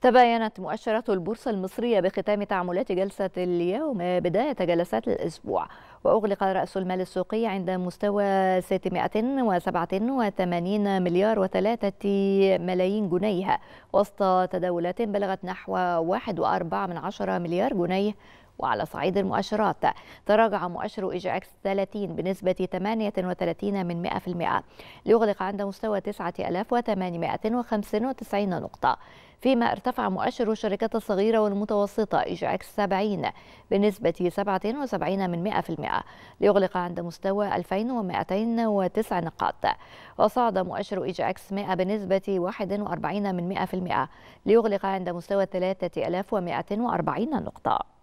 تباينت مؤشرات البورصة المصرية بختام تعاملات جلسة اليوم بداية جلسات الأسبوع وأغلق رأس المال السوقي عند مستوى 687 مليار و3 ملايين جنيه وسط تداولات بلغت نحو 1.4 مليار جنيه وعلى صعيد المؤشرات تراجع مؤشر إي جي إكس 30 بنسبة 38 من 100% ليغلق عند مستوى 9895 نقطة فيما ارتفع مؤشر الشركات الصغيرة والمتوسطة إي جي إكس 70 بنسبة 77 من 100% ليغلق عند مستوى 2209 نقاط وصعد مؤشر إي جي إكس 100 بنسبة 41 من 100% ليغلق عند مستوى 3240 نقطة